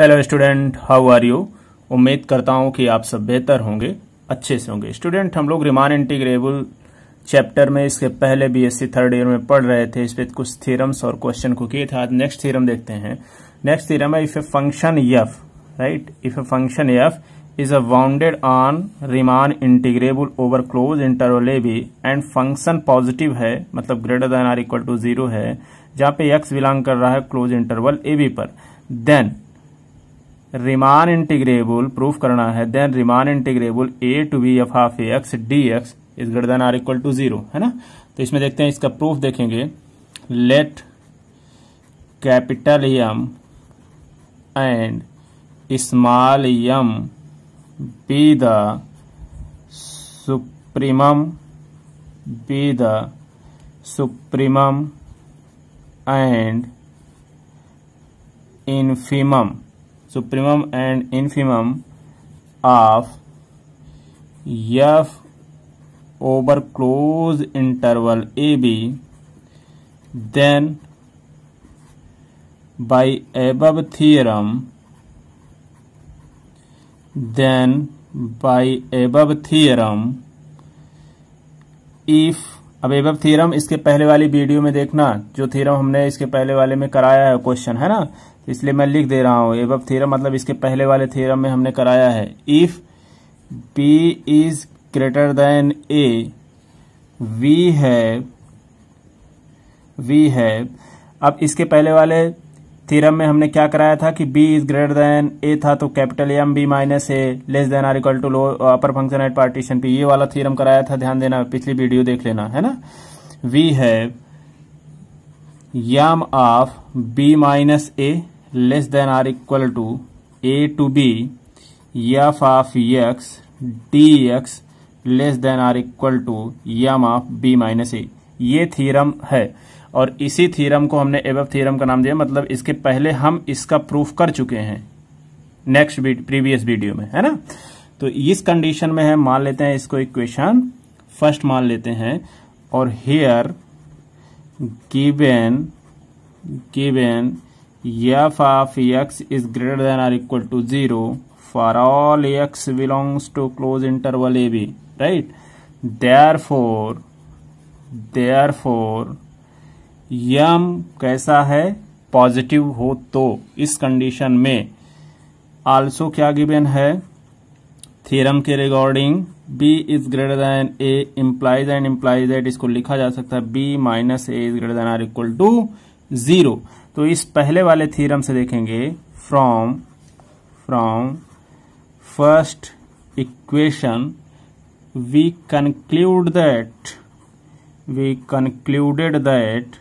Hello student how are you उम्मीद करता हूं कि आप सब बेहतर होंगे अच्छे से होंगे स्टूडेंट हम लोग रिमान इंटीग्रेबल चैप्टर में इसके पहले बीएससी थर्ड ईयर में पढ़ रहे थे इस पर कुछ थीरम्स और क्वेश्चन को किए थे आज नेक्स्ट थीरम देखते हैं नेक्स्ट थीरम है if a function f right if a function f is a bounded on Riemann integrable over close interval a b and function positive है मतलब greater than or equal to zero है जहां पे x belong कर रहा है close interval a b पर then Riemann integrable proof करना है then Riemann integrable a to b f of x D x is greater than or equal to zero है ना तो इसमें देखते हैं इसका प्रूफ देखेंगे let capital m and small m be the supremum be the supremum and infimum supremum and infimum of f over closed interval AB then by above theorem then by above theorem if अब एबब theorem इसके पहले वाली video में देखना जो theorem हमने इसके पहले वाले में कराया है क्वेश्चन है ना तो इसलिए मैं लिख दे रहा हूँ एबब थ्योरम मतलब इसके पहले वाले थ्योरम में हमने कराया है if b is greater than a we have we have अब इसके पहले वाले थीरम में हमने क्या कराया था कि b is greater than a था तो capital M b minus a less than or equal to low upper function at partition P ये वाला थीरम कराया था ध्यान देना पिछली वीडियो देख लेना है ना वी है m of b minus a less than or equal to a to b f of x x less than or equal to m of b minus a ये थीरम है और इसी थ्योरम को हमने एवब थीरम का नाम दिया मतलब इसके पहले हम इसका प्रूफ कर चुके हैं नेक्स्ट प्रीवियस वीडियो में है ना तो इस कंडीशन में है मान लेते हैं इसको इक्वेशन फर्स्ट मान लेते हैं और here given given f of x is greater than or equal to zero for all x belongs to close interval a b right therefore therefore m कैसा है पॉजिटिव हो तो इस condition में आल्सो क्या given है theorem के regarding b is greater than a implies and implies that इसको लिखा जा सकता है b minus a is greater than or equal to zero तो इस पहले वाले थ्योरम से देखेंगे from from first equation we conclude that we concluded that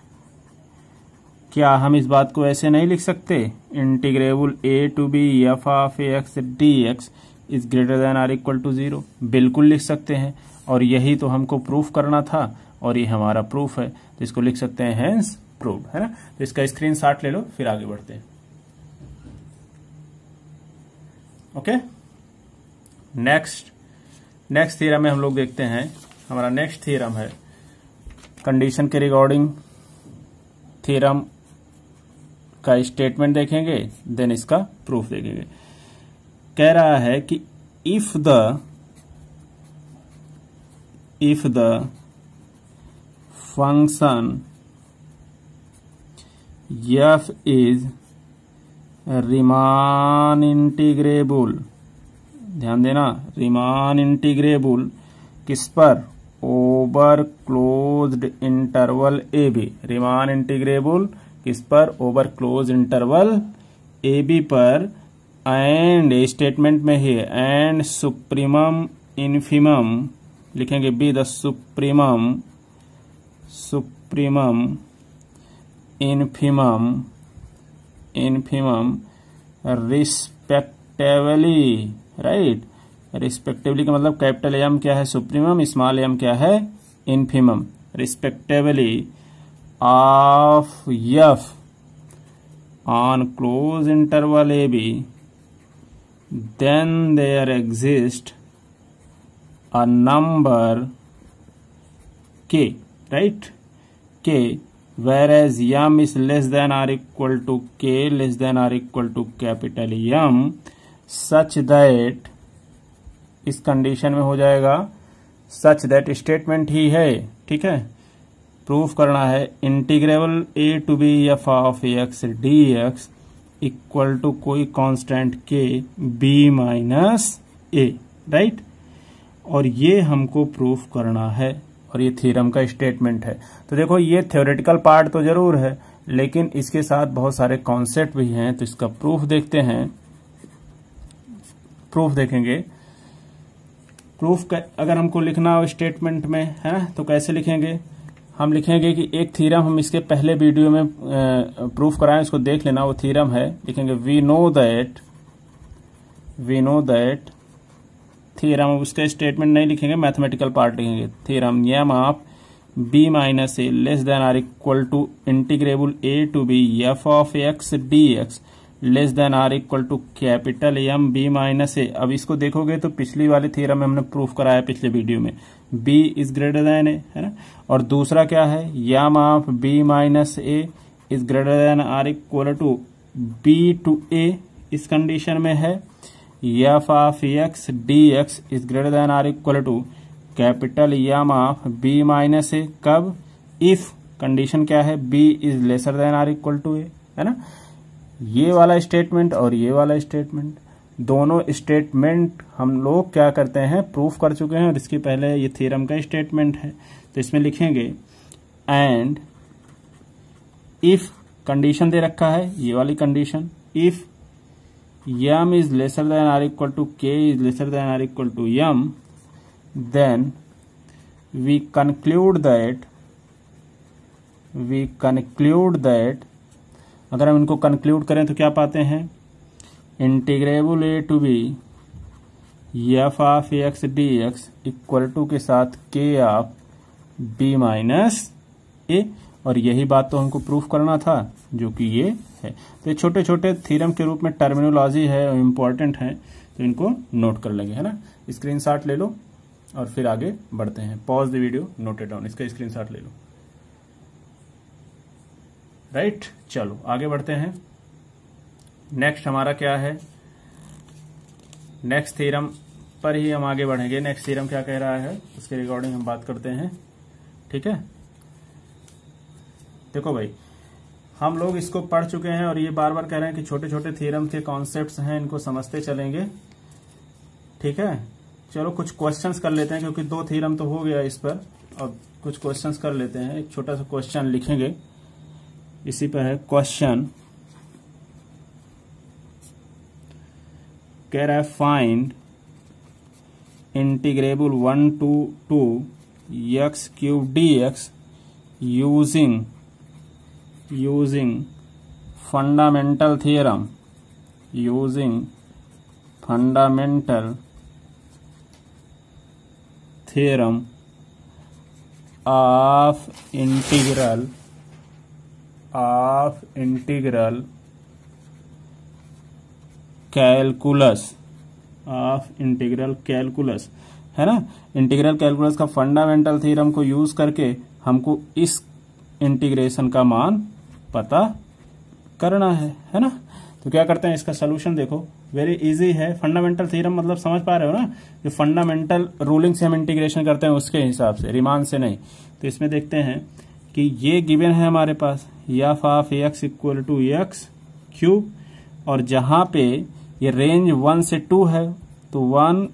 क्या हम इस बात को ऐसे नहीं लिख सकते integrable a to b f of x D x is greater than or equal to zero बिल्कुल लिख सकते हैं और यही तो हमको प्रूफ करना था और ये हमारा प्रूफ है तो इसको लिख सकते हैं हैंस प्रूफ है ना तो इसका स्क्रीन ले लो फिर आगे बढ़ते हैं ओके नेक्स्ट नेक्स्ट थियरम में हम लोग देखते हैं हमारा नेक्स्ट थियरम है कंडीशन के रिगार्डिंग थियरम का स्टेटमेंट देखेंगे देन इसका प्रूफ देखेंगे कह रहा है कि if the if the function f is Riemann integrable ध्यान देना रिमान इंटीग्रेबुल किस पर over closed interval a b Riemann integrable किस पर over close interval a b पर एंड स्टेटमेंट में ही एंड सुप्रीमम इनफीम लिखेंगे be the supremum supremum infimum infimum respectively right respectively का मतलब कैपिटल एम क्या है सुप्रीमम स्मॉल एम क्या है infimum respectively of f on close interval a b then there exist a number k right k where as m is less than or equal to k less than or equal to capital M such that इस condition में हो जाएगा such that statement ही है ठीक है proof करना है integrable a to b f of x D x equal to कोई constant k b minus a right और ये हमको प्रूफ करना है और ये थ्योरम का स्टेटमेंट है तो देखो ये थ्योरेटिकल पार्ट तो जरूर है लेकिन इसके साथ बहुत सारे कॉन्सेप्ट भी हैं तो इसका प्रूफ देखते हैं प्रूफ देखेंगे प्रूफ अगर हमको लिखना हो स्टेटमेंट में है तो कैसे लिखेंगे हम लिखेंगे कि एक थीरम हम इसके पहले वीडियो में प्रूफ कराएं इसको देख लेना वो थीरम है लिखेंगे we know that we know that theorem उसका स्टेटमेंट नहीं लिखेंगे मैथमेटिकल पार्ट लिखेंगे थीरम नियम आप b minus a less than or equal to integrable a to b f of x D x less than or equal to capital M b minus a अब इसको देखोगे तो पिछली वाली थियरम में हमने प्रूफ कराया पिछले वीडियो में b is greater than a है ना और दूसरा क्या है m of b minus a is greater than or equal to b to a इस कंडीशन में है f of x D x is greater than or equal to capital M of b minus a कब if condition क्या है b is lesser than or equal to a है ना ये वाला स्टेटमेंट और ये वाला स्टेटमेंट दोनों स्टेटमेंट हम लोग क्या करते हैं प्रूफ कर चुके हैं और इसके पहले ये थ्योरम का स्टेटमेंट है तो इसमें लिखेंगे एंड इफ कंडीशन दे रखा है ये वाली condition if m is lesser than or equal to k is lesser than or equal to M then we conclude that we conclude that अगर हम इनको कंक्लूड करें तो क्या पाते हैं integrable a to b f of x D x equal to के साथ के ऑफ बी माइनस ए और यही बात तो हमको प्रूफ करना था जो कि ये है तो ये छोटे छोटे थीरम के रूप में टर्मिनोलॉजी है और इम्पॉर्टेंट है तो इनको नोट कर लेंगे है ना स्क्रीनशॉट ले लो और फिर आगे बढ़ते हैं pause the video noted down इसका स्क्रीनशॉट ले लो राइट चलो आगे बढ़ते हैं नेक्स्ट हमारा क्या है नेक्स्ट थ्योरम पर ही हम आगे बढ़ेंगे नेक्स्ट थ्योरम क्या कह रहा है उसके रिगार्डिंग हम बात करते हैं ठीक है देखो भाई हम लोग इसको पढ़ चुके हैं और ये बार बार कह रहे हैं कि छोटे छोटे थ्योरम के कॉन्सेप्ट हैं इनको समझते चलेंगे ठीक है चलो कुछ क्वेश्चंस कर लेते हैं क्योंकि दो थ्योरम तो हो गया इस पर अब कुछ क्वेश्चंस कर लेते हैं एक छोटा सा क्वेश्चन लिखेंगे इसी पर है क्वेश्चन रहा I find integrable one to two x cube d x using using fundamental theorem using fundamental theorem of integral of integral calculus of integral calculus है ना इंटीग्रल कैलकुलस का फंडामेंटल थ्योरम को use करके हमको इस integration का मान पता करना है है ना तो क्या करते हैं इसका सोल्यूशन देखो वेरी इजी है फंडामेंटल थ्योरम मतलब समझ पा रहे हो ना जो फंडामेंटल रूलिंग से हम इंटीग्रेशन करते हैं उसके हिसाब से रिमान से नहीं तो इसमें देखते हैं कि ये गिवन है हमारे पास f of x equal to x cube और जहां पे ये रेंज वन से टू है तो वन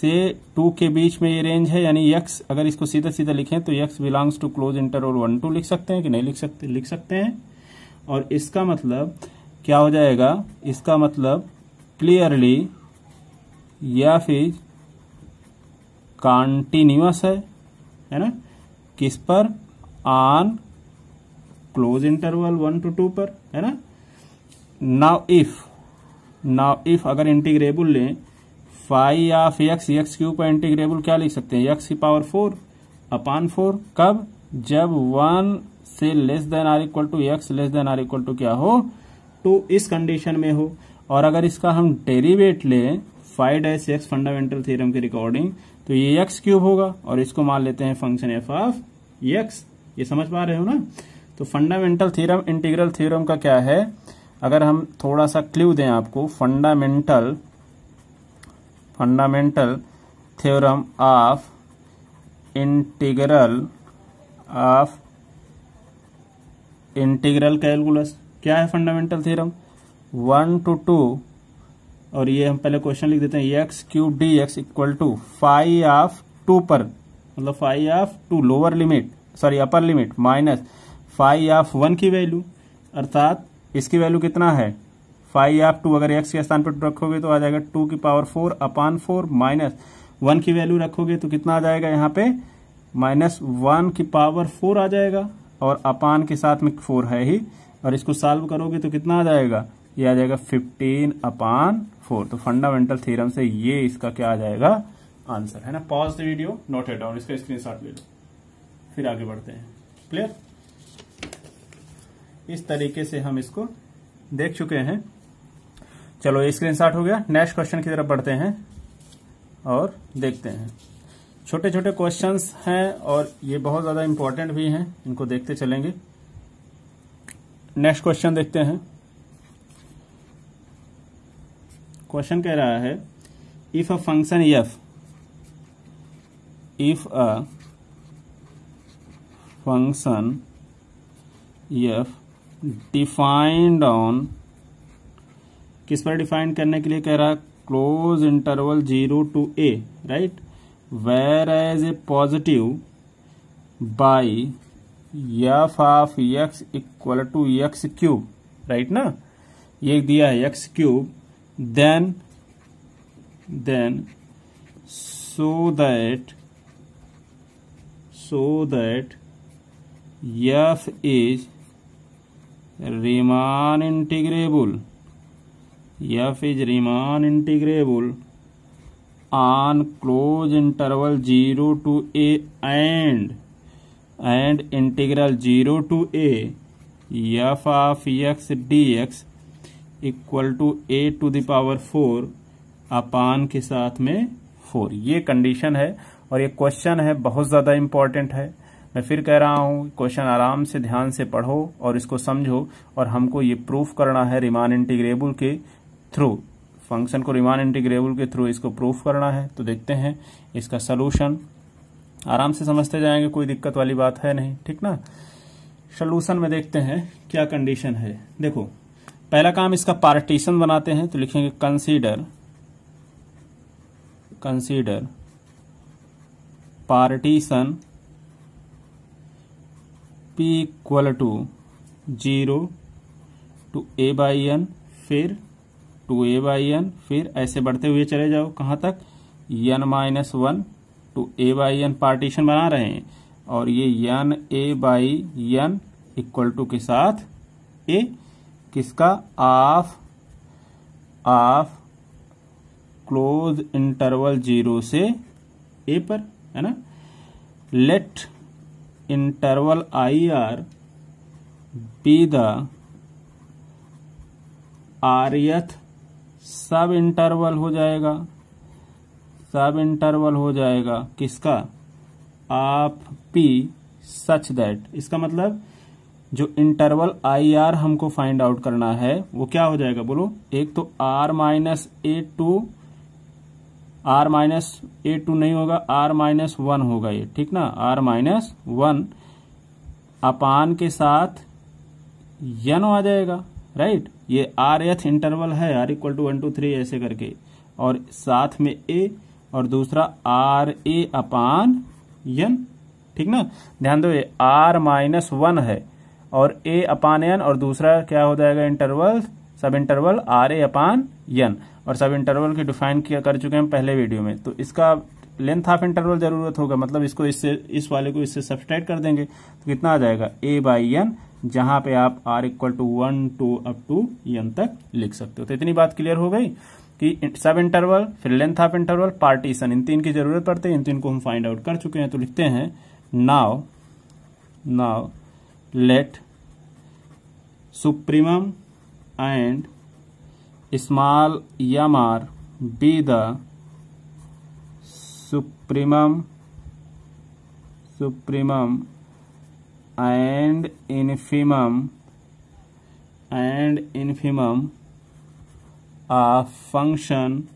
से टू के बीच में ये रेंज है यानी एक्स अगर इसको सीधा सीधा लिखें तो x belongs to close inter और वन टू लिख सकते हैं कि नहीं लिख सकते लिख सकते हैं और इसका मतलब क्या हो जाएगा इसका मतलब क्लियरली या फिर कॉन्टिन्यूस है है ना किस पर on close interval one to two पर है ना नाउ इफ नाउ इफ अगर इंटीग्रेबल लें five of x x cube पर इंटीग्रेबल क्या लिख सकते हैं एक्स की पावर फोर अपान फोर कब जब वन से less than or equal to x less than or equal to क्या हो टू तो इस कंडीशन में हो और अगर इसका हम डेरिवेट ले five dash x fundamental theorem के रिकॉर्डिंग तो ये एक्स क्यूब होगा और इसको मान लेते हैं फंक्शन एफ ऑफ एक्स ये समझ पा रहे हो ना तो फंडामेंटल थ्योरम इंटीग्रल थ्योरम का क्या है अगर हम थोड़ा सा क्ल्यू दें आपको fundamental fundamental theorem of integral of integral calculus क्या है fundamental theorem one to two और ये हम पहले क्वेश्चन लिख देते हैं x cube d x equal to five of two पर मतलब five of two lower limit sorry upper limit minus five of one की वैल्यू अर्थात इसकी वैल्यू कितना है फाइव ऑफ टू अगर एक्स के स्थान पर रखोगे तो आ जाएगा टू की power four upon four minus one की वैल्यू रखोगे तो कितना आ जाएगा यहाँ पे माइनस वन की पावर फोर आ जाएगा और अपान के साथ में फोर है ही और इसको सॉल्व करोगे तो कितना आ जाएगा ये आ जाएगा फिफ्टीन अपान फोर तो फंडामेंटल थ्योरम से ये इसका क्या आ जाएगा आंसर है ना pause the video note down इसका स्क्रीनशॉट ले लो फिर आगे बढ़ते हैं क्लियर इस तरीके से हम इसको देख चुके हैं चलो स्क्रीन शॉट हो गया नेक्स्ट क्वेश्चन की तरफ बढ़ते हैं और देखते हैं छोटे छोटे क्वेश्चंस हैं और ये बहुत ज़्यादा इंपॉर्टेंट भी हैं इनको देखते चलेंगे नेक्स्ट क्वेश्चन देखते हैं क्वेश्चन कह रहा है if a function f if a function f defined on किस पर डिफाइंड करने के लिए कह रहा close interval zero to a right where as a positive by f of x equal to x cube right ना ये दिया है x cube then then so that so that F is Riemann integrable. F is Riemann integrable on closed interval 0 to a and and integral 0 to a f of x dx equal to A to the power four upon के साथ में four ये condition है और ये question है बहुत ज़्यादा इम्पॉर्टेंट है मैं फिर कह रहा हूँ क्वेश्चन आराम से ध्यान से पढ़ो और इसको समझो और हमको ये प्रूफ करना है रिमान इंटीग्रेबल के थ्रू फंक्शन को रिमान इंटीग्रेबल के थ्रू इसको प्रूफ करना है तो देखते हैं इसका सोलूशन आराम से समझते जाएंगे कोई दिक्कत वाली बात है नहीं ठीक ना सोलूशन में देखते हैं क्या कंडीशन है देखो पहला काम इसका पार्टीशन बनाते हैं तो लिखेंगे consider consider partition P equal to zero to a by n फिर टू ए बाई एन फिर ऐसे बढ़ते हुए चले जाओ कहाँ तक n minus one two a by n partition बना रहे हैं और ये n a by n equal to के साथ ए किसका of of close interval zero से ए पर है ना let interval IR be the rth sub interval हो जाएगा सब इंटरवल हो जाएगा किसका आप पी सच दैट इसका मतलब जो इंटरवल आई आर हमको फाइंड आउट करना है वो क्या हो जाएगा बोलो एक तो r minus a to r minus a to नहीं होगा आर माइनस वन होगा ये ठीक ना आर माइनस वन अपान के साथ यन आ जाएगा राइट ये आर एथ इंटरवल है r equal to one two three ऐसे करके और साथ में ए और दूसरा आर ए अपान यन ठीक ना ध्यान दो ये आर माइनस वन है और ए अपान एन और दूसरा क्या हो जाएगा इंटरवल सब इंटरवल आर ए अपान यन और सब इंटरवल की डिफाइन किया कर चुके हैं पहले वीडियो में तो इसका लेंथ हाफ इंटरवल जरूरत होगा मतलब इसको इससे इस वाले को इससे सब्सट्रैक्ट कर देंगे तो कितना आ जाएगा ए बाई एन जहां पे आप r equal to one two up to n तक लिख सकते हो तो इतनी बात क्लियर हो गई कि सब इंटरवल फिर लेंथ ऑफ इंटरवल पार्टीशन इन तीन की जरूरत पड़ती है इन तीन को हम फाइंड आउट कर चुके हैं तो लिखते हैं now now let supremum and small yammer be the supremum supremum and infimum and infimum a function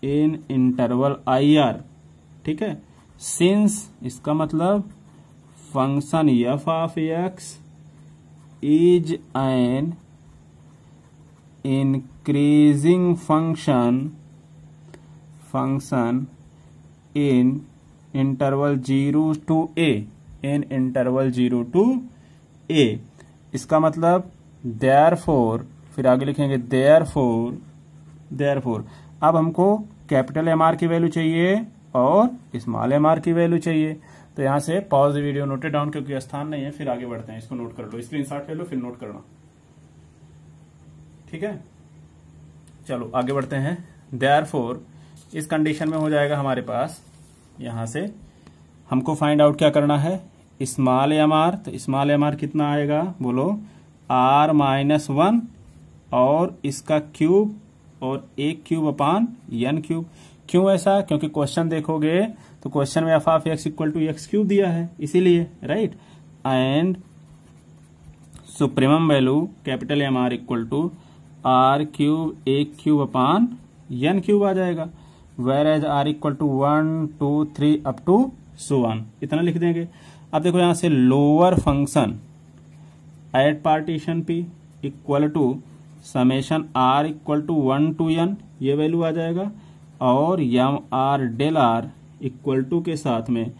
in interval ir ठीक है सिंस इसका मतलब function F of x is an increasing function function in interval 0 to a in interval 0 to a इसका मतलब there four फिर आगे लिखेंगे there therefore therefore अब हमको कैपिटल एम आर की वैल्यू चाहिए और स्मॉल एम आर की वैल्यू चाहिए तो यहां से पॉज वीडियो नोटेड डाउन क्योंकि स्थान नहीं है फिर आगे बढ़ते हैं इसको नोट कर लो स्क्रीन शॉट ले लो फिर नोट करना ठीक है चलो आगे बढ़ते हैं देर फोर इस कंडीशन में हो जाएगा हमारे पास यहां से हमको फाइंड आउट क्या करना है स्मॉल एम आर तो स्मॉल एम आर कितना आएगा बोलो आर माइनस वन और इसका क्यूब और एक क्यूब अपान एन क्यूब क्यों ऐसा क्योंकि क्वेश्चन देखोगे तो क्वेश्चन में f of x equal to x cube दिया है इसीलिए right and supremum value capital M r equal to r cube एक क्यूब अपान एन क्यूब आ जाएगा where as r equal to one two three up to so on इतना लिख देंगे अब देखो यहां से lower function at partition P equal to summation r equal to one to N ये वैल्यू आ जाएगा और यम r del are equal to के साथ में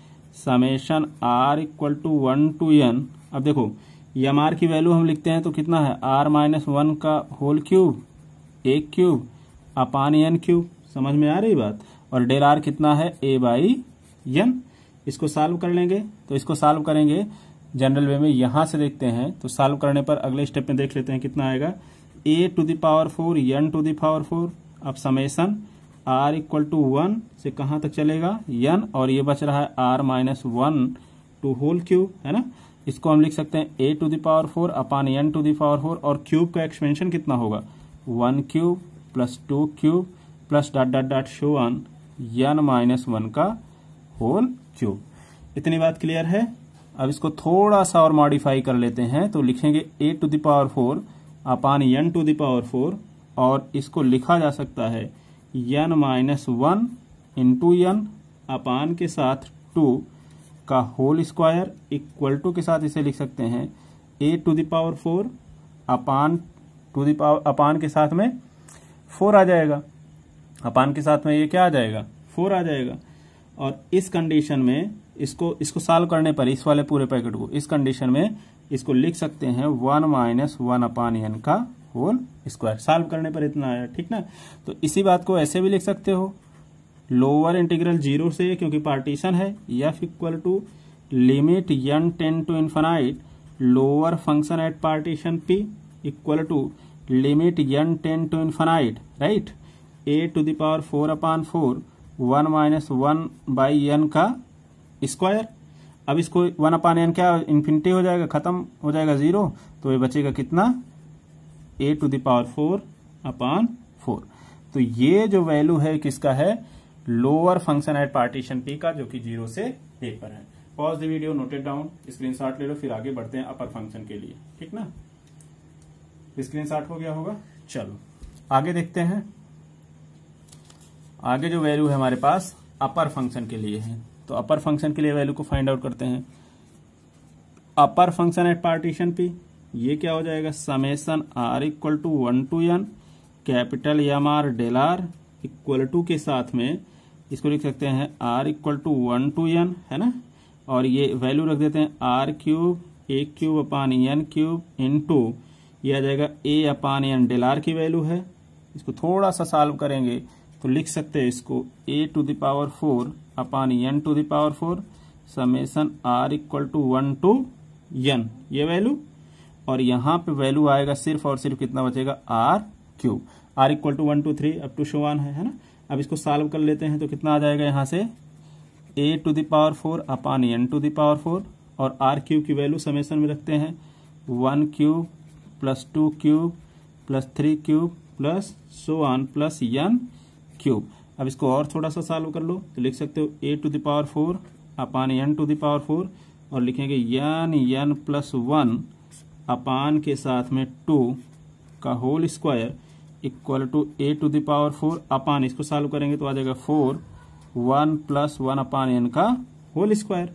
summation r equal to one to n अब देखो एम आर की वैल्यू हम लिखते हैं तो कितना है आर माइनस वन का होल क्यूब एक क्यूब अपान एन क्यूब समझ में आ रही बात और डेल आर कितना है ए बाई एन इसको सॉल्व कर लेंगे तो इसको सॉल्व करेंगे जनरल वे में यहां से देखते हैं तो सॉल्व करने पर अगले स्टेप में देख लेते हैं कितना आएगा a to the power four n to the power four अब summation are equal to one से कहां तक चलेगा यन और ये बच रहा है r minus one to whole cube है ना इसको हम लिख सकते हैं a to the power four upon N to the power four और क्यूब का एक्सपेंशन कितना होगा one cube plus two cube plus dot dot dot show one n minus one का होल क्यूब इतनी बात क्लियर है अब इसको थोड़ा सा और मॉडिफाई कर लेते हैं तो लिखेंगे a to the power four upon N to the power four और इसको लिखा जा सकता है n minus one into n upon के साथ टू का होल स्क्वायर इक्वल टू के साथ इसे लिख सकते हैं a to the power four upon to the power upon के साथ में फोर आ जाएगा अपान के साथ में ये क्या आ जाएगा फोर आ जाएगा और इस कंडीशन में इसको इसको सॉल्व करने पर इस वाले पूरे पैकेट को इस कंडीशन में इसको लिख सकते हैं one minus one upon N का होल स्क्वायर सॉल्व करने पर इतना आया ठीक ना तो इसी बात को ऐसे भी लिख सकते हो लोअर इंटीग्रल जीरो से क्योंकि पार्टीशन है f equal to limit n tends to infinity lower function at partition P equal to limit n tends to infinity right a to the power four upon four one minus one by n का square अब इसको one upon n क्या infinity हो जाएगा खत्म हो जाएगा zero तो ये बचेगा कितना A to the power four upon four तो ये जो वैल्यू है किसका है lower function at partition P का जो कि जीरो से ए पर है pause the video noted down screen ले लो फिर आगे बढ़ते हैं अपर फंक्शन के लिए ठीक ना स्क्रीन हो गया होगा चलो आगे देखते हैं आगे जो वैल्यू है हमारे पास अपर फंक्शन के लिए है तो अपर फंक्शन के लिए वैल्यू को फाइंड आउट करते हैं upper function at partition P ये क्या हो जाएगा summation are equal to one to N capital M R del are equal to के साथ में इसको लिख सकते हैं R equal to one to N है ना और ये वैल्यू रख देते हैं R cube A cube upon N cube into ये आ जाएगा A upon N del R की वैल्यू है इसको थोड़ा सा सॉल्व करेंगे तो लिख सकते हैं इसको A to the power four upon N to the power four summation are equal to one to N ये वैल्यू और यहां पे वैल्यू आएगा सिर्फ और सिर्फ कितना बचेगा R cube R equal to one two three up to so on है, ना अब इसको सॉल्व कर लेते हैं तो कितना आ जाएगा यहाँ से A to the power four upon N to the power four और आर क्यूब की वैल्यू समेसन में रखते हैं one cube plus two cube plus three cube plus so on plus N cube अब इसको और थोड़ा सा सॉल्व कर लो तो लिख सकते हो A to the power four upon N to the power four और लिखेंगे N N plus one upon के साथ में टू का whole square equal to A to the power four upon इसको सॉल्व करेंगे तो आ जाएगा four one plus one upon N का होल स्क्वायर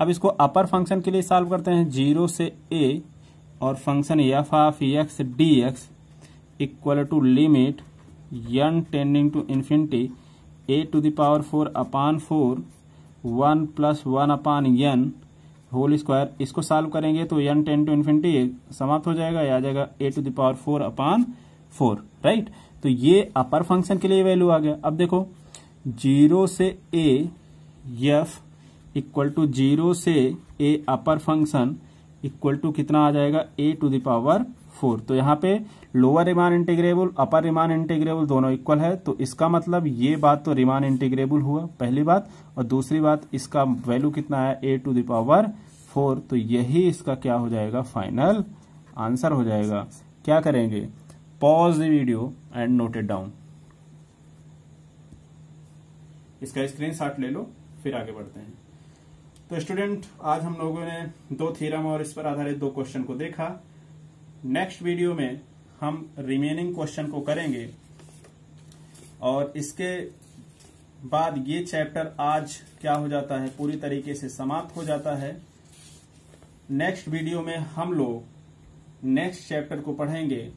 अब इसको अपर फंक्शन के लिए सॉल्व करते हैं जीरो से ए और function F of x D x equal to limit N tending to infinity A to the power four upon four one plus one upon N whole square इसको solve करेंगे तो यन tends to infinity समाप्त हो जाएगा या आ जाएगा A to the power four upon four right तो ये अपर फंक्शन के लिए वैल्यू आ गया अब देखो जीरो से A F equal to zero से A upper function equal to कितना आ जाएगा ए टू दावर फोर तो यहाँ पे lower Riemann integrable upper Riemann integrable दोनों इक्वल है तो इसका मतलब ये बात तो रिमान इंटीग्रेबल हुआ पहली बात और दूसरी बात इसका वैल्यू कितना आया ए टू दावर फोर तो यही इसका क्या हो जाएगा फाइनल आंसर हो जाएगा क्या करेंगे pause the video and note it down इसका स्क्रीन शॉट ले लो फिर आगे बढ़ते हैं तो स्टूडेंट आज हम लोगों ने दो थीरम और इस पर आधारित दो क्वेश्चन को देखा नेक्स्ट वीडियो में हम रिमेनिंग क्वेश्चन को करेंगे और इसके बाद ये चैप्टर आज क्या हो जाता है पूरी तरीके से समाप्त हो जाता है नेक्स्ट वीडियो में हम लोग नेक्स्ट चैप्टर को पढ़ेंगे